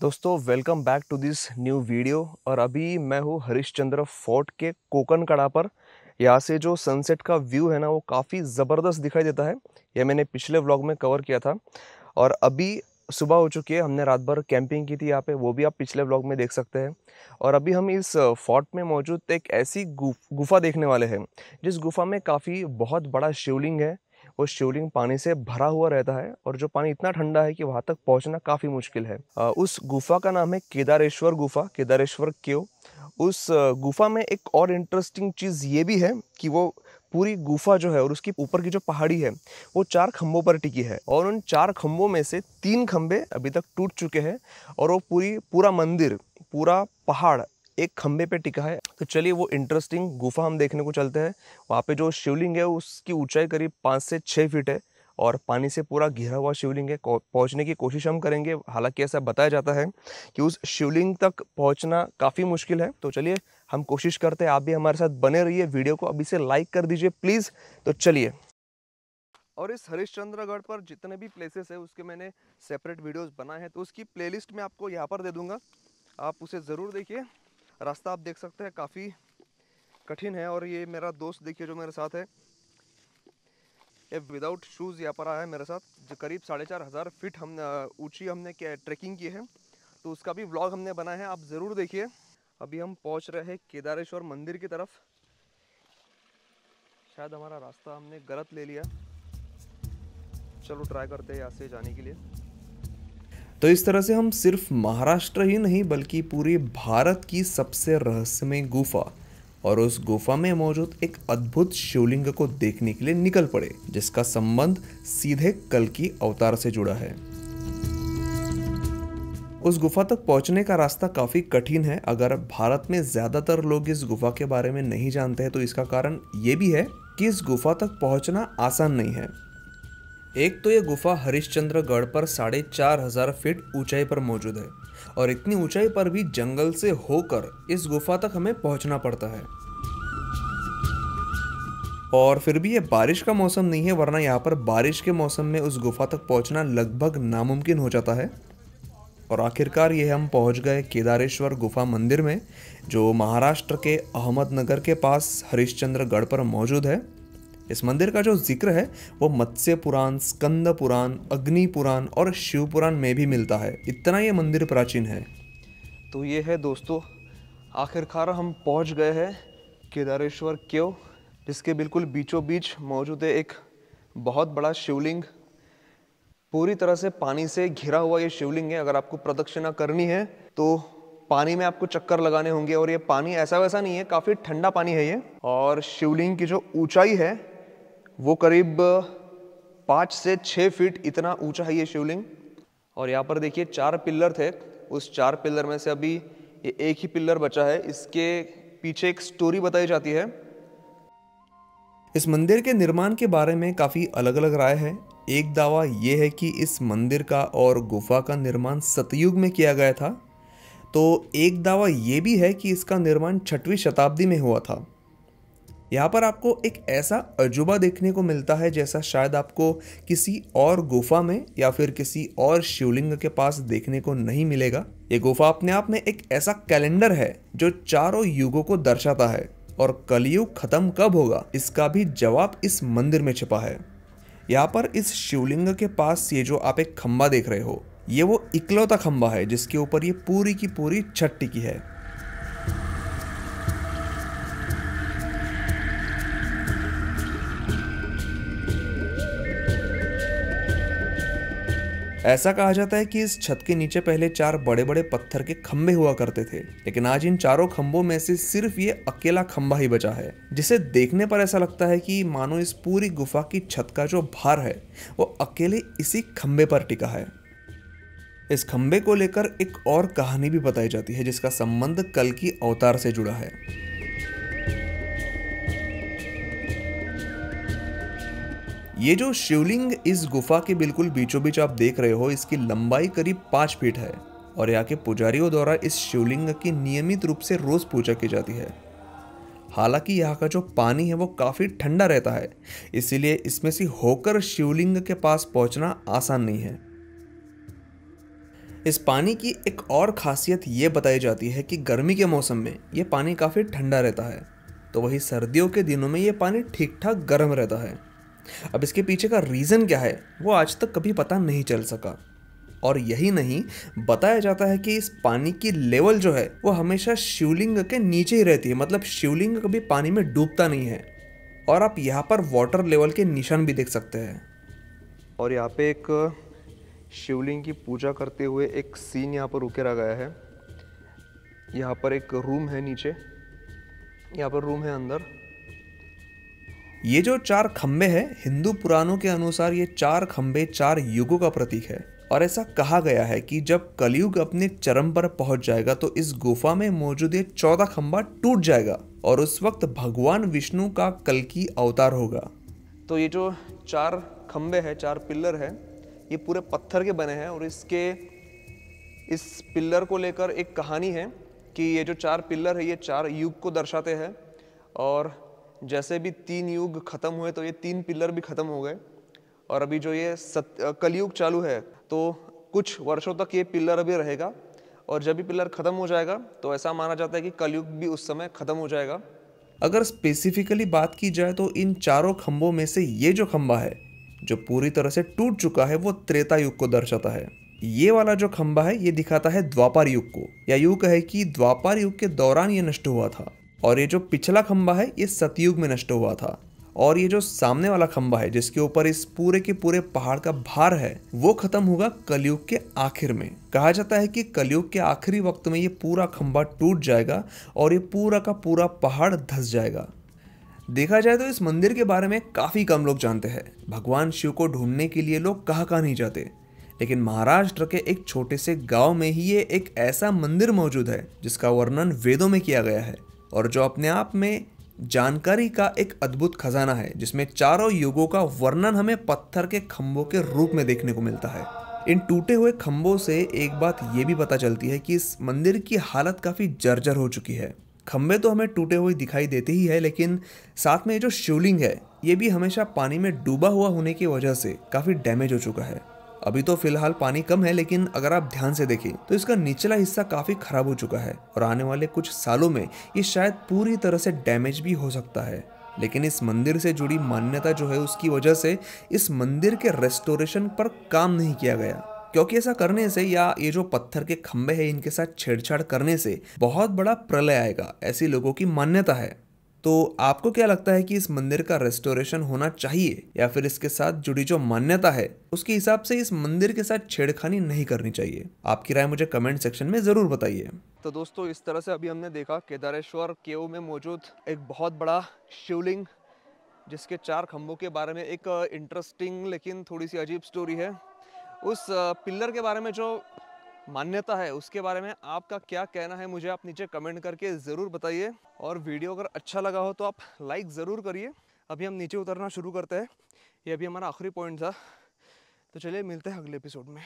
दोस्तों welcome back to this new video और अभी मैं हूँ हरिश्चंद्र फोर्ट के कोकन कड़ा पर यहाँ से जो सनसेट का व्यू है ना वो काफ़ी ज़बरदस्त दिखाई देता है यह मैंने पिछले व्लॉग में कवर किया था और अभी सुबह हो चुकी है हमने रात भर कैंपिंग की थी यहाँ पे वो भी आप पिछले व्लॉग में देख सकते हैं और अभी हम इस फोर्ट में मौजूद एक ऐसी गुफा देखने वाले हैं जिस गुफा में काफ़ी बहुत बड़ा शिवलिंग है वो शिवलिंग पानी से भरा हुआ रहता है और जो पानी इतना ठंडा है कि वहाँ तक पहुँचना काफ़ी मुश्किल है उस गुफा का नाम है केदारेश्वर गुफा केदारेश्वर क्यों उस गुफा में एक और इंटरेस्टिंग चीज़ ये भी है कि वो पूरी गुफा जो है और उसकी ऊपर की जो पहाड़ी है वो चार खम्भों पर टिकी है और उन चार खम्भों में से तीन खम्बे अभी तक टूट चुके हैं और वो पूरी पूरा मंदिर पूरा पहाड़ एक खम्बे पे टिका है तो चलिए वो इंटरेस्टिंग गुफा हम देखने को चलते हैं वहाँ पे जो शिवलिंग है उसकी ऊंचाई करीब पाँच से छः फीट है और पानी से पूरा घिरा हुआ शिवलिंग है पहुँचने की कोशिश हम करेंगे हालांकि ऐसा बताया जाता है कि उस शिवलिंग तक पहुँचना काफ़ी मुश्किल है तो चलिए हम कोशिश करते हैं आप भी हमारे साथ बने रहिए वीडियो को अभी से लाइक कर दीजिए प्लीज़ तो चलिए और इस हरिश्चंद्रगढ़ पर जितने भी प्लेसेस है उसके मैंने सेपरेट वीडियोस बनाए हैं तो उसकी प्लेलिस्ट मैं आपको यहाँ पर दे दूँगा आप उसे ज़रूर देखिए रास्ता आप देख सकते हैं काफ़ी कठिन है और ये मेरा दोस्त देखिए जो मेरे साथ है ये विदाउट शूज़ यहाँ पर आया है मेरे साथ जो करीब साढ़े चार हज़ार फिट हम ऊँची हमने ट्रैकिंग की है तो उसका भी व्लॉग हमने बनाया है आप ज़रूर देखिए अभी हम पहुँच रहे हैं केदारेश्वर मंदिर की तरफ शायद हमारा रास्ता हमने गलत ले लिया चलो ट्राई करते हैं यहाँ से जाने के लिए तो इस तरह से हम सिर्फ महाराष्ट्र ही नहीं बल्कि पूरे भारत की सबसे रहस्यमय गुफा और उस गुफा में मौजूद एक अद्भुत शिवलिंग को देखने के लिए निकल पड़े जिसका संबंध सीधे कल की अवतार से जुड़ा है उस गुफा तक पहुंचने का रास्ता काफ़ी कठिन है अगर भारत में ज़्यादातर लोग इस गुफा के बारे में नहीं जानते हैं तो इसका कारण ये भी है कि इस गुफा तक पहुंचना आसान नहीं है एक तो ये गुफा हरिश्चंद्रगढ़ पर साढ़े चार हजार फीट ऊंचाई पर मौजूद है और इतनी ऊंचाई पर भी जंगल से होकर इस गुफा तक हमें पहुंचना पड़ता है और फिर भी ये बारिश का मौसम नहीं है वरना यहाँ पर बारिश के मौसम में उस गुफा तक पहुँचना लगभग नामुमकिन हो जाता है और आखिरकार ये हम पहुँच गए केदारेश्वर गुफा मंदिर में जो महाराष्ट्र के अहमदनगर के पास हरिश्चंद्रगढ़ पर मौजूद है इस मंदिर का जो जिक्र है वो मत्स्य पुराण स्कंद पुराण अग्नि पुराण और शिव पुराण में भी मिलता है इतना ये मंदिर प्राचीन है तो ये है दोस्तों आखिरकार हम पहुंच गए हैं केदारेश्वर क्यों जिसके बिल्कुल बीचों बीच मौजूद है एक बहुत बड़ा शिवलिंग पूरी तरह से पानी से घिरा हुआ ये शिवलिंग है अगर आपको प्रदक्षिणा करनी है तो पानी में आपको चक्कर लगाने होंगे और ये पानी ऐसा वैसा नहीं है काफ़ी ठंडा पानी है ये और शिवलिंग की जो ऊंचाई है वो करीब पाँच से छः फीट इतना ऊंचा है ये शिवलिंग और यहाँ पर देखिए चार पिल्लर थे उस चार पिल्लर में से अभी ये एक ही पिल्लर बचा है इसके पीछे एक स्टोरी बताई जाती है इस मंदिर के निर्माण के बारे में काफ़ी अलग अलग राय है एक दावा ये है कि इस मंदिर का और गुफा का निर्माण सतयुग में किया गया था तो एक दावा ये भी है कि इसका निर्माण छठवीं शताब्दी में हुआ था यहाँ पर आपको एक ऐसा अजूबा देखने को मिलता है जैसा शायद आपको किसी और गुफा में या फिर किसी और शिवलिंग के पास देखने को नहीं मिलेगा ये गुफा अपने आप में एक ऐसा कैलेंडर है जो चारों युगों को दर्शाता है और कलयुग खत्म कब होगा इसका भी जवाब इस मंदिर में छिपा है यहाँ पर इस शिवलिंग के पास ये जो आप एक खम्बा देख रहे हो ये वो इकलौता खम्बा है जिसके ऊपर ये पूरी की पूरी छट्टी टिकी है ऐसा कहा जाता है कि इस छत के नीचे पहले चार बड़े बड़े पत्थर के खम्भे हुआ करते थे लेकिन आज इन चारों खम्भों में से सिर्फ ये अकेला खम्भा ही बचा है जिसे देखने पर ऐसा लगता है कि मानो इस पूरी गुफा की छत का जो भार है वो अकेले इसी खम्भे पर टिका है इस खम्भे को लेकर एक और कहानी भी बताई जाती है जिसका संबंध कल की अवतार से जुड़ा है ये जो शिवलिंग इस गुफा के बिल्कुल बीचों बीच आप देख रहे हो इसकी लंबाई करीब पाँच फीट है और यहाँ के पुजारियों द्वारा इस शिवलिंग की नियमित रूप से रोज़ पूजा की जाती है हालांकि यहाँ का जो पानी है वो काफ़ी ठंडा रहता है इसीलिए इसमें से होकर शिवलिंग के पास पहुँचना आसान नहीं है इस पानी की एक और खासियत ये बताई जाती है कि गर्मी के मौसम में ये पानी काफ़ी ठंडा रहता है तो वही सर्दियों के दिनों में ये पानी ठीक ठाक गर्म रहता है अब इसके पीछे का रीज़न क्या है वो आज तक कभी पता नहीं चल सका और यही नहीं बताया जाता है कि इस पानी की लेवल जो है वो हमेशा शिवलिंग के नीचे ही रहती है मतलब शिवलिंग कभी पानी में डूबता नहीं है और आप यहाँ पर वाटर लेवल के निशान भी देख सकते हैं और यहाँ पे एक शिवलिंग की पूजा करते हुए एक सीन यहाँ पर उकेरा गया है यहाँ पर एक रूम है नीचे यहाँ पर रूम है अंदर ये जो चार खम्बे हैं हिंदू पुराणों के अनुसार ये चार खम्बे चार युगों का प्रतीक है और ऐसा कहा गया है कि जब कलयुग अपने चरम पर पहुंच जाएगा तो इस गुफा में मौजूद ये चौदह खम्बा टूट जाएगा और उस वक्त भगवान विष्णु का कल की अवतार होगा तो ये जो चार खम्बे हैं चार पिल्लर हैं ये पूरे पत्थर के बने हैं और इसके इस पिल्लर को लेकर एक कहानी है कि ये जो चार पिल्लर है ये चार युग को दर्शाते हैं और जैसे भी तीन युग खत्म हुए तो ये तीन पिलर भी खत्म हो गए और अभी जो ये सत कलयुग चालू है तो कुछ वर्षों तक ये पिलर अभी रहेगा और जब भी पिलर खत्म हो जाएगा तो ऐसा माना जाता है कि कलयुग भी उस समय खत्म हो जाएगा अगर स्पेसिफिकली बात की जाए तो इन चारों खम्भों में से ये जो खम्भा है जो पूरी तरह से टूट चुका है वो त्रेता युग को दर्शाता है ये वाला जो खंभा है ये दिखाता है द्वापार युग को या युग कहे कि द्वापार युग के दौरान ये नष्ट हुआ था और ये जो पिछला खंबा है ये सतयुग में नष्ट हुआ था और ये जो सामने वाला खंबा है जिसके ऊपर इस पूरे के पूरे पहाड़ का भार है वो खत्म होगा कलयुग के आखिर में कहा जाता है कि कलयुग के आखिरी वक्त में ये पूरा खंबा टूट जाएगा और ये पूरा का पूरा पहाड़ धस जाएगा देखा जाए तो इस मंदिर के बारे में काफ़ी कम लोग जानते हैं भगवान शिव को ढूंढने के लिए लोग कहाँ कहाँ नहीं जाते लेकिन महाराष्ट्र के एक छोटे से गांव में ही ये एक ऐसा मंदिर मौजूद है जिसका वर्णन वेदों में किया गया है और जो अपने आप में जानकारी का एक अद्भुत खजाना है जिसमें चारों युगों का वर्णन हमें पत्थर के खम्भों के रूप में देखने को मिलता है इन टूटे हुए खम्भों से एक बात ये भी पता चलती है कि इस मंदिर की हालत काफ़ी जर्जर हो चुकी है खम्भे तो हमें टूटे हुए दिखाई देते ही है लेकिन साथ में जो शिवलिंग है ये भी हमेशा पानी में डूबा हुआ होने की वजह से काफ़ी डैमेज हो चुका है अभी तो फिलहाल पानी कम है लेकिन अगर आप ध्यान से देखें तो इसका निचला हिस्सा काफी खराब हो चुका है और आने वाले कुछ सालों में ये शायद पूरी तरह से डैमेज भी हो सकता है लेकिन इस मंदिर से जुड़ी मान्यता जो है उसकी वजह से इस मंदिर के रेस्टोरेशन पर काम नहीं किया गया क्योंकि ऐसा करने से या ये जो पत्थर के खंबे हैं इनके साथ छेड़छाड़ करने से बहुत बड़ा प्रलय आएगा ऐसी लोगों की मान्यता है तो आपको क्या लगता है कि इस मंदिर का रेस्टोरेशन होना चाहिए या फिर इसके साथ जुड़ी जो मान्यता है उसके हिसाब से इस मंदिर के साथ छेड़खानी नहीं करनी चाहिए आपकी राय मुझे कमेंट सेक्शन में ज़रूर बताइए तो दोस्तों इस तरह से अभी हमने देखा केदारेश्वर केव में मौजूद एक बहुत बड़ा शिवलिंग जिसके चार खम्भों के बारे में एक इंटरेस्टिंग लेकिन थोड़ी सी अजीब स्टोरी है उस पिल्लर के बारे में जो मान्यता है उसके बारे में आपका क्या कहना है मुझे आप नीचे कमेंट करके ज़रूर बताइए और वीडियो अगर अच्छा लगा हो तो आप लाइक ज़रूर करिए अभी हम नीचे उतरना शुरू करते हैं ये अभी हमारा आखिरी पॉइंट था तो चलिए मिलते हैं अगले एपिसोड में